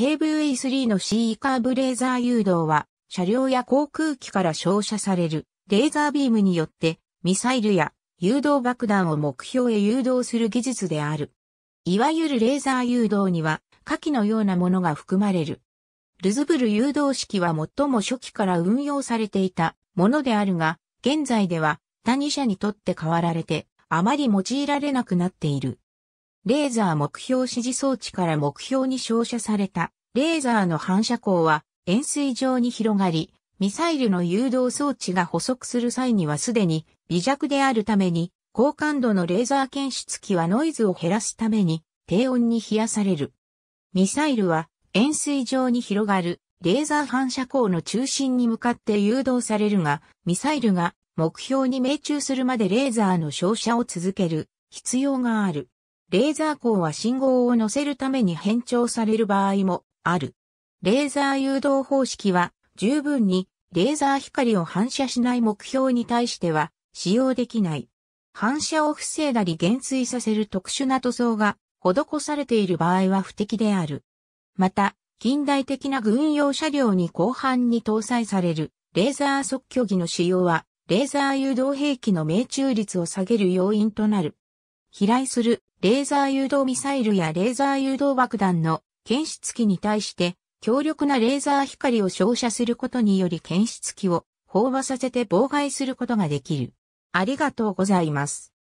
p ーブ3の C カーブレーザー誘導は、車両や航空機から照射されるレーザービームによって、ミサイルや誘導爆弾を目標へ誘導する技術である。いわゆるレーザー誘導には、下記のようなものが含まれる。ルズブル誘導式は最も初期から運用されていたものであるが、現在では他2社にとって代わられて、あまり用いられなくなっている。レーザー目標指示装置から目標に照射されたレーザーの反射光は円錐状に広がり、ミサイルの誘導装置が捕捉する際にはすでに微弱であるために、高感度のレーザー検出器はノイズを減らすために低温に冷やされる。ミサイルは円錐状に広がるレーザー反射光の中心に向かって誘導されるが、ミサイルが目標に命中するまでレーザーの照射を続ける必要がある。レーザー光は信号を乗せるために変調される場合もある。レーザー誘導方式は十分にレーザー光を反射しない目標に対しては使用できない。反射を防いだり減衰させる特殊な塗装が施されている場合は不適である。また、近代的な軍用車両に後半に搭載されるレーザー即距技の使用は、レーザー誘導兵器の命中率を下げる要因となる。飛来するレーザー誘導ミサイルやレーザー誘導爆弾の検出機に対して強力なレーザー光を照射することにより検出機を飽和させて妨害することができる。ありがとうございます。